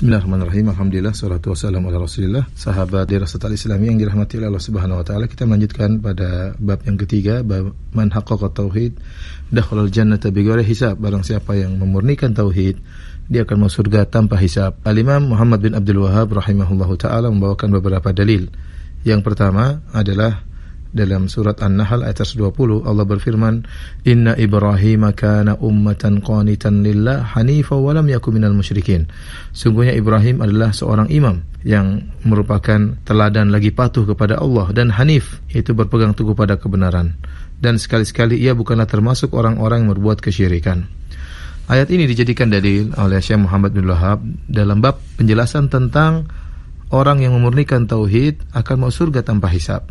Bismillahirrahmanirrahim. Alhamdulillah salatu wassalamu ala Rasulillah. Sahabat Rasulullah Islam yang dirahmati oleh Allah Subhanahu wa taala, kita melanjutkan pada bab yang ketiga, bab man haqqaqa tauhid dakhalal jannata bighairi hisab. Barang siapa yang memurnikan tauhid, dia akan masuk surga tanpa hisab. Al-Imam Muhammad bin Abdul Wahab rahimahullahu taala membawakan beberapa dalil. Yang pertama adalah dalam surat An-Nahl ayat 20 Allah berfirman Inna Ibrahim kana ummatan qanitan lillah hanifa wa lam minal musyrikin Sungguhnya Ibrahim adalah seorang imam yang merupakan teladan lagi patuh kepada Allah dan hanif itu berpegang teguh pada kebenaran dan sekali-sekali ia bukanlah termasuk orang-orang yang berbuat kesyirikan Ayat ini dijadikan dalil oleh Syekh Muhammad bin Lahab dalam bab penjelasan tentang orang yang memurnikan tauhid akan masuk surga tanpa hisab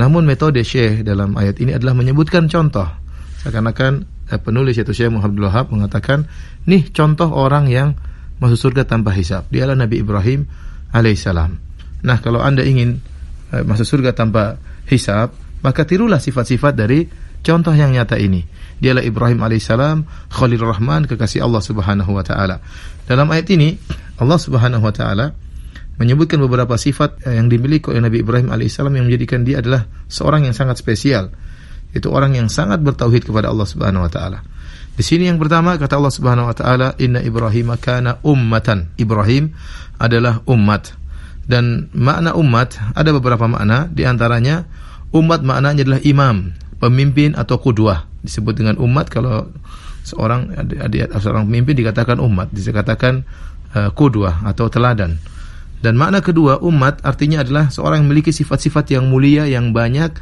namun metode Syekh dalam ayat ini adalah menyebutkan contoh. Seakan-akan eh, penulis yaitu Syekh Muhammad Wahab mengatakan, "Nih contoh orang yang masuk surga tanpa hisab. Dialah Nabi Ibrahim alaihissalam." Nah, kalau Anda ingin eh, masuk surga tanpa hisab, maka tirulah sifat-sifat dari contoh yang nyata ini. Dialah Ibrahim alaihissalam, Khalil Rahman, kekasih Allah Subhanahu wa taala. Dalam ayat ini Allah Subhanahu wa taala menyebutkan beberapa sifat eh, yang dimiliki oleh Nabi Ibrahim alaihissalam yang menjadikan dia adalah seorang yang sangat spesial itu orang yang sangat bertauhid kepada Allah Subhanahu wa taala. Di sini yang pertama kata Allah Subhanahu wa taala, "Inna Ibrahim kana ummatan." Ibrahim adalah umat. Dan makna umat ada beberapa makna, di antaranya umat maknanya adalah imam, pemimpin atau kuduah. Disebut dengan umat kalau seorang seorang pemimpin dikatakan umat, dikatakan uh, eh, atau teladan. Dan makna kedua, umat artinya adalah seorang yang memiliki sifat-sifat yang mulia, yang banyak,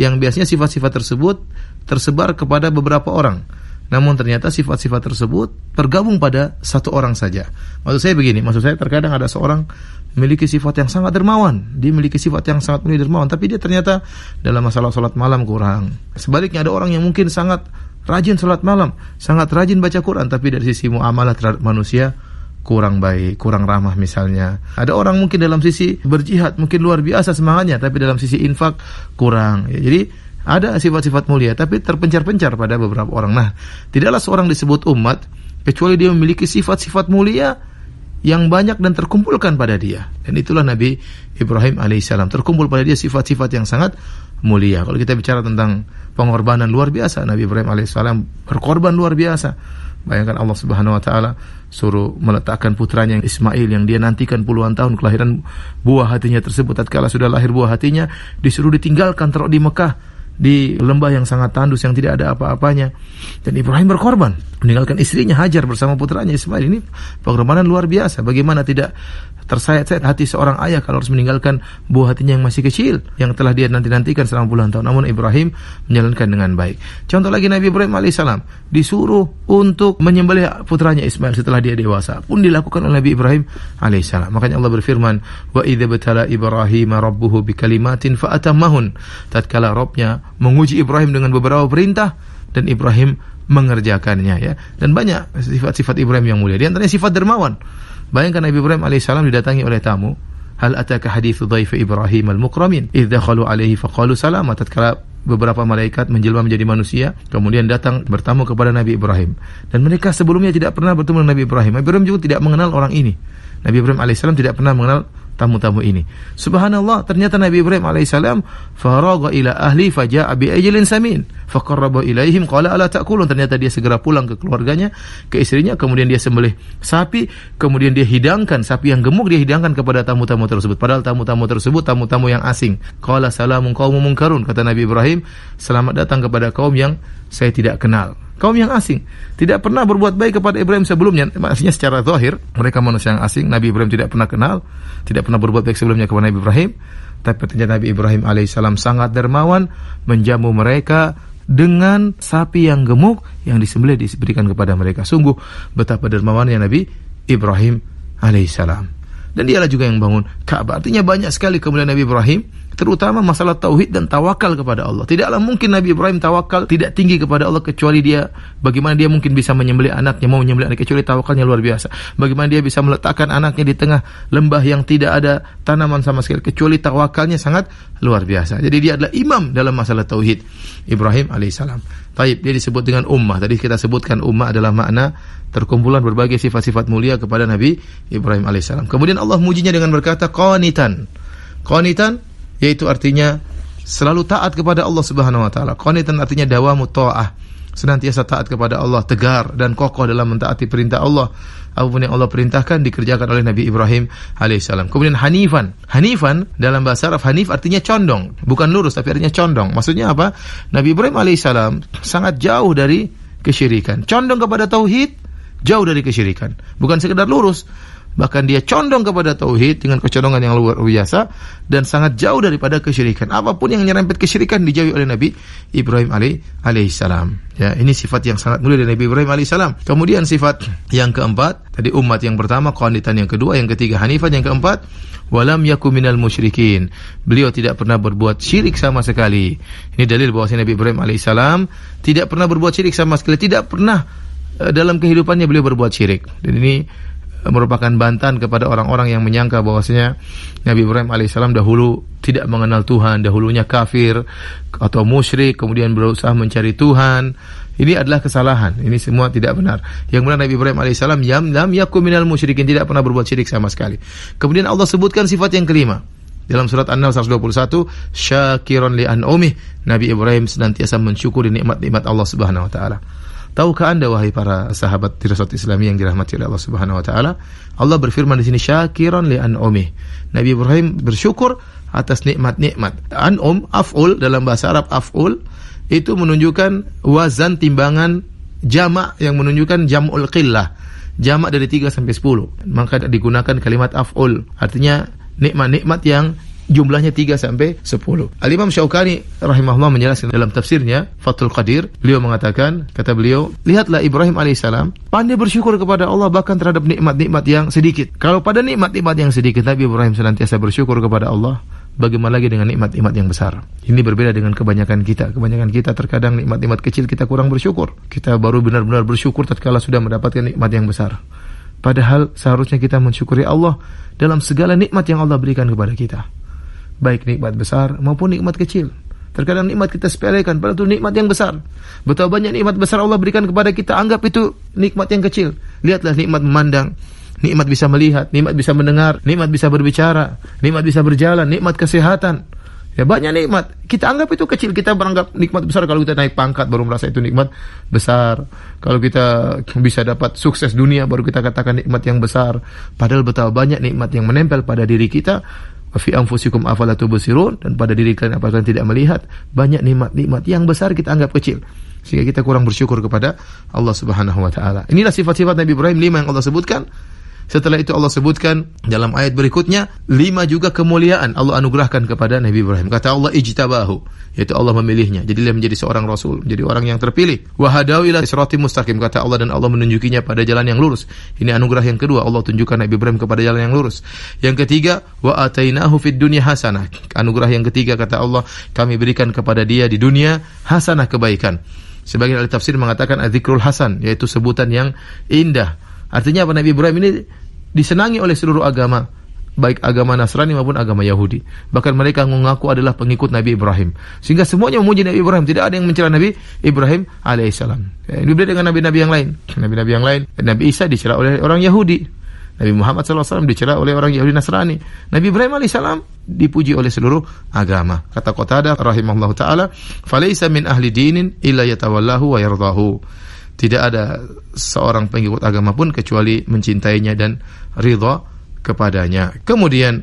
yang biasanya sifat-sifat tersebut tersebar kepada beberapa orang. Namun ternyata sifat-sifat tersebut tergabung pada satu orang saja. Maksud saya begini, maksud saya terkadang ada seorang memiliki sifat yang sangat dermawan, dia memiliki sifat yang sangat mulia dermawan, tapi dia ternyata dalam masalah sholat malam kurang. Sebaliknya ada orang yang mungkin sangat rajin sholat malam, sangat rajin baca Quran, tapi dari sisi muamalah terhadap manusia kurang baik, kurang ramah misalnya. Ada orang mungkin dalam sisi berjihad mungkin luar biasa semangatnya, tapi dalam sisi infak kurang. Ya, jadi ada sifat-sifat mulia, tapi terpencar-pencar pada beberapa orang. Nah, tidaklah seorang disebut umat kecuali dia memiliki sifat-sifat mulia yang banyak dan terkumpulkan pada dia. Dan itulah Nabi Ibrahim alaihissalam terkumpul pada dia sifat-sifat yang sangat mulia. Kalau kita bicara tentang pengorbanan luar biasa, Nabi Ibrahim alaihissalam berkorban luar biasa Bayangkan Allah Subhanahu wa taala suruh meletakkan putranya yang Ismail yang dia nantikan puluhan tahun kelahiran buah hatinya tersebut tatkala sudah lahir buah hatinya disuruh ditinggalkan taruh di Mekah di lembah yang sangat tandus yang tidak ada apa-apanya. Dan Ibrahim berkorban, meninggalkan istrinya Hajar bersama putranya Ismail. Ini pengorbanan luar biasa. Bagaimana tidak tersayat-sayat hati seorang ayah kalau harus meninggalkan buah hatinya yang masih kecil yang telah dia nanti-nantikan selama puluhan tahun. Namun Ibrahim menjalankan dengan baik. Contoh lagi Nabi Ibrahim alaihissalam disuruh untuk menyembelih putranya Ismail setelah dia dewasa pun dilakukan oleh Nabi Ibrahim alaihissalam. Makanya Allah berfirman, "Wa idza batala Ibrahim rabbuhu bikalimatin fa'atammahun." Tatkala Robnya menguji Ibrahim dengan beberapa perintah dan Ibrahim mengerjakannya ya. Dan banyak sifat-sifat Ibrahim yang mulia. Di antaranya sifat dermawan. Bayangkan Nabi Ibrahim alaihissalam didatangi oleh tamu. Hal ataka hadithu dhaif Ibrahim al-mukramin. Idh dakhalu alaihi faqalu salamat Tatkala beberapa malaikat menjelma menjadi manusia kemudian datang bertamu kepada Nabi Ibrahim dan mereka sebelumnya tidak pernah bertemu dengan Nabi Ibrahim Nabi Ibrahim juga tidak mengenal orang ini Nabi Ibrahim alaihissalam tidak pernah mengenal tamu-tamu ini. Subhanallah, ternyata Nabi Ibrahim alaihissalam faraga ila ahli faja'a bi ajlin samin faqarraba ilaihim qala ala ta'kulun ternyata dia segera pulang ke keluarganya ke istrinya kemudian dia sembelih sapi kemudian dia hidangkan sapi yang gemuk dia hidangkan kepada tamu-tamu tersebut padahal tamu-tamu tersebut tamu-tamu yang asing qala salamun qaumun munkarun kata Nabi Ibrahim selamat datang kepada kaum yang saya tidak kenal kaum yang asing tidak pernah berbuat baik kepada Ibrahim sebelumnya maksudnya secara zahir mereka manusia yang asing Nabi Ibrahim tidak pernah kenal tidak pernah berbuat baik sebelumnya kepada Nabi Ibrahim tapi ternyata Nabi Ibrahim alaihissalam sangat dermawan menjamu mereka dengan sapi yang gemuk yang disembelih diberikan kepada mereka. Sungguh betapa dermawannya Nabi Ibrahim alaihissalam. Dan dialah juga yang bangun Ka'bah. Artinya banyak sekali kemudian Nabi Ibrahim terutama masalah tauhid dan tawakal kepada Allah. Tidaklah mungkin Nabi Ibrahim tawakal tidak tinggi kepada Allah kecuali dia bagaimana dia mungkin bisa menyembelih anaknya, mau menyembelih anak kecuali tawakalnya luar biasa. Bagaimana dia bisa meletakkan anaknya di tengah lembah yang tidak ada tanaman sama sekali kecuali tawakalnya sangat luar biasa. Jadi dia adalah imam dalam masalah tauhid Ibrahim alaihissalam. Taib dia disebut dengan ummah. Tadi kita sebutkan ummah adalah makna terkumpulan berbagai sifat-sifat mulia kepada Nabi Ibrahim alaihissalam. Kemudian Allah mujinya dengan berkata qanitan. Qanitan yaitu artinya selalu taat kepada Allah Subhanahu wa taala. Qanitan artinya dawamu taah, senantiasa taat kepada Allah, tegar dan kokoh dalam mentaati perintah Allah apapun yang Allah perintahkan dikerjakan oleh Nabi Ibrahim AS. Kemudian Hanifan. Hanifan dalam bahasa Arab, Hanif artinya condong. Bukan lurus, tapi artinya condong. Maksudnya apa? Nabi Ibrahim AS sangat jauh dari kesyirikan. Condong kepada Tauhid, jauh dari kesyirikan. Bukan sekedar lurus, bahkan dia condong kepada tauhid dengan kecondongan yang luar biasa dan sangat jauh daripada kesyirikan. Apapun yang nyerempet kesyirikan dijauhi oleh Nabi Ibrahim Ali alaihissalam. Ya, ini sifat yang sangat mulia dari Nabi Ibrahim alaihissalam. Kemudian sifat yang keempat, tadi umat yang pertama, Qanitan yang kedua, yang ketiga Hanifan yang keempat, walam Yakuminal minal musyrikin. Beliau tidak pernah berbuat syirik sama sekali. Ini dalil bahwa Nabi Ibrahim alaihissalam tidak pernah berbuat syirik sama sekali, tidak pernah eh, dalam kehidupannya beliau berbuat syirik. Dan ini merupakan bantahan kepada orang-orang yang menyangka bahwasanya Nabi Ibrahim alaihissalam dahulu tidak mengenal Tuhan, dahulunya kafir atau musyrik, kemudian berusaha mencari Tuhan. Ini adalah kesalahan. Ini semua tidak benar. Yang benar Nabi Ibrahim alaihissalam yam lam yakum minal musyrikin tidak pernah berbuat syirik sama sekali. Kemudian Allah sebutkan sifat yang kelima dalam surat An-Nahl 121 syakiron li an Nabi Ibrahim senantiasa mensyukuri nikmat-nikmat Allah Subhanahu wa taala. Tahukah anda wahai para sahabat dirasat Islam yang dirahmati oleh Allah Subhanahu wa taala? Allah berfirman di sini syakiran li an omi. Nabi Ibrahim bersyukur atas nikmat-nikmat. an om af'ul dalam bahasa Arab af'ul itu menunjukkan wazan timbangan jamak yang menunjukkan jam'ul qillah. Jamak dari 3 sampai 10. Maka digunakan kalimat af'ul. Artinya nikmat-nikmat yang jumlahnya 3 sampai 10. Al-Imam Syaukani rahimahullah menjelaskan dalam tafsirnya Fathul Qadir, beliau mengatakan, kata beliau, lihatlah Ibrahim alaihissalam pandai bersyukur kepada Allah bahkan terhadap nikmat-nikmat yang sedikit. Kalau pada nikmat-nikmat yang sedikit Nabi Ibrahim senantiasa bersyukur kepada Allah, bagaimana lagi dengan nikmat-nikmat yang besar? Ini berbeda dengan kebanyakan kita. Kebanyakan kita terkadang nikmat-nikmat kecil kita kurang bersyukur. Kita baru benar-benar bersyukur tatkala sudah mendapatkan nikmat yang besar. Padahal seharusnya kita mensyukuri Allah dalam segala nikmat yang Allah berikan kepada kita baik nikmat besar maupun nikmat kecil. Terkadang nikmat kita sepelekan, padahal itu nikmat yang besar. Betapa banyak nikmat besar Allah berikan kepada kita, anggap itu nikmat yang kecil. Lihatlah nikmat memandang, nikmat bisa melihat, nikmat bisa mendengar, nikmat bisa berbicara, nikmat bisa berjalan, nikmat kesehatan. Ya banyak nikmat. Kita anggap itu kecil, kita beranggap nikmat besar kalau kita naik pangkat baru merasa itu nikmat besar. Kalau kita bisa dapat sukses dunia baru kita katakan nikmat yang besar. Padahal betapa banyak nikmat yang menempel pada diri kita fi anfusikum afalatu tubsirun dan pada diri kalian apakah kalian tidak melihat banyak nikmat-nikmat yang besar kita anggap kecil sehingga kita kurang bersyukur kepada Allah Subhanahu wa taala. Inilah sifat-sifat Nabi Ibrahim lima yang Allah sebutkan. Setelah itu Allah sebutkan dalam ayat berikutnya lima juga kemuliaan Allah anugerahkan kepada Nabi Ibrahim. Kata Allah ijtabahu, yaitu Allah memilihnya. Jadi dia menjadi seorang rasul, menjadi orang yang terpilih. Wahadau ila sirati mustaqim kata Allah dan Allah menunjukinya pada jalan yang lurus. Ini anugerah yang kedua Allah tunjukkan Nabi Ibrahim kepada jalan yang lurus. Yang ketiga wa atainahu fid dunya hasanah. Anugerah yang ketiga kata Allah kami berikan kepada dia di dunia hasanah kebaikan. Sebagian ahli tafsir mengatakan adzikrul hasan yaitu sebutan yang indah Artinya apa Nabi Ibrahim ini disenangi oleh seluruh agama baik agama Nasrani maupun agama Yahudi. Bahkan mereka mengaku adalah pengikut Nabi Ibrahim. Sehingga semuanya memuji Nabi Ibrahim, tidak ada yang mencela Nabi Ibrahim alaihissalam. Ya, ini berbeda dengan nabi-nabi yang lain. Nabi-nabi yang lain, Nabi Isa dicela oleh orang Yahudi. Nabi Muhammad SAW dicela oleh orang Yahudi Nasrani. Nabi Ibrahim alaihissalam dipuji oleh seluruh agama. Kata Qatadah rahimahullah ta'ala, min ahli أَهْلِ دِينٍ إِلَّا wa وَيَرْضَهُ tidak ada seorang pengikut agama pun kecuali mencintainya dan ridha kepadanya. Kemudian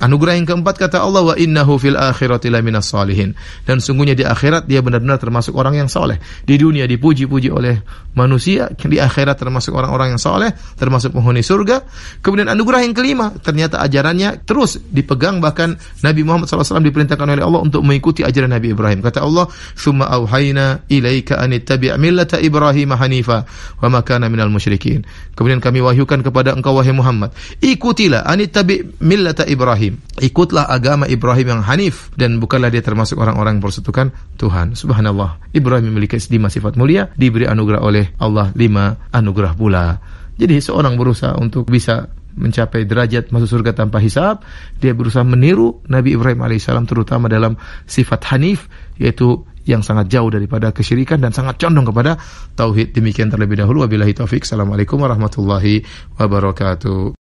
Anugerah yang keempat kata Allah wa innahu fil akhirati laminas salihin. Dan sungguhnya di akhirat dia benar-benar termasuk orang yang soleh. Di dunia dipuji-puji oleh manusia, di akhirat termasuk orang-orang yang soleh, termasuk penghuni surga. Kemudian anugerah yang kelima, ternyata ajarannya terus dipegang bahkan Nabi Muhammad SAW diperintahkan oleh Allah untuk mengikuti ajaran Nabi Ibrahim. Kata Allah, "Summa auhayna ilaika an ittabi' millata Ibrahim hanifa wa ma kana minal musyrikin." Kemudian kami wahyukan kepada engkau wahai Muhammad, ikutilah an ittabi' millata Ibrahim Ibrahim. Ikutlah agama Ibrahim yang hanif dan bukanlah dia termasuk orang-orang yang persekutukan Tuhan. Subhanallah. Ibrahim memiliki lima sifat mulia diberi anugerah oleh Allah lima anugerah pula. Jadi seorang berusaha untuk bisa mencapai derajat masuk surga tanpa hisab, dia berusaha meniru Nabi Ibrahim alaihissalam terutama dalam sifat hanif yaitu yang sangat jauh daripada kesyirikan dan sangat condong kepada tauhid. Demikian terlebih dahulu wabillahi taufik. Assalamualaikum warahmatullahi wabarakatuh.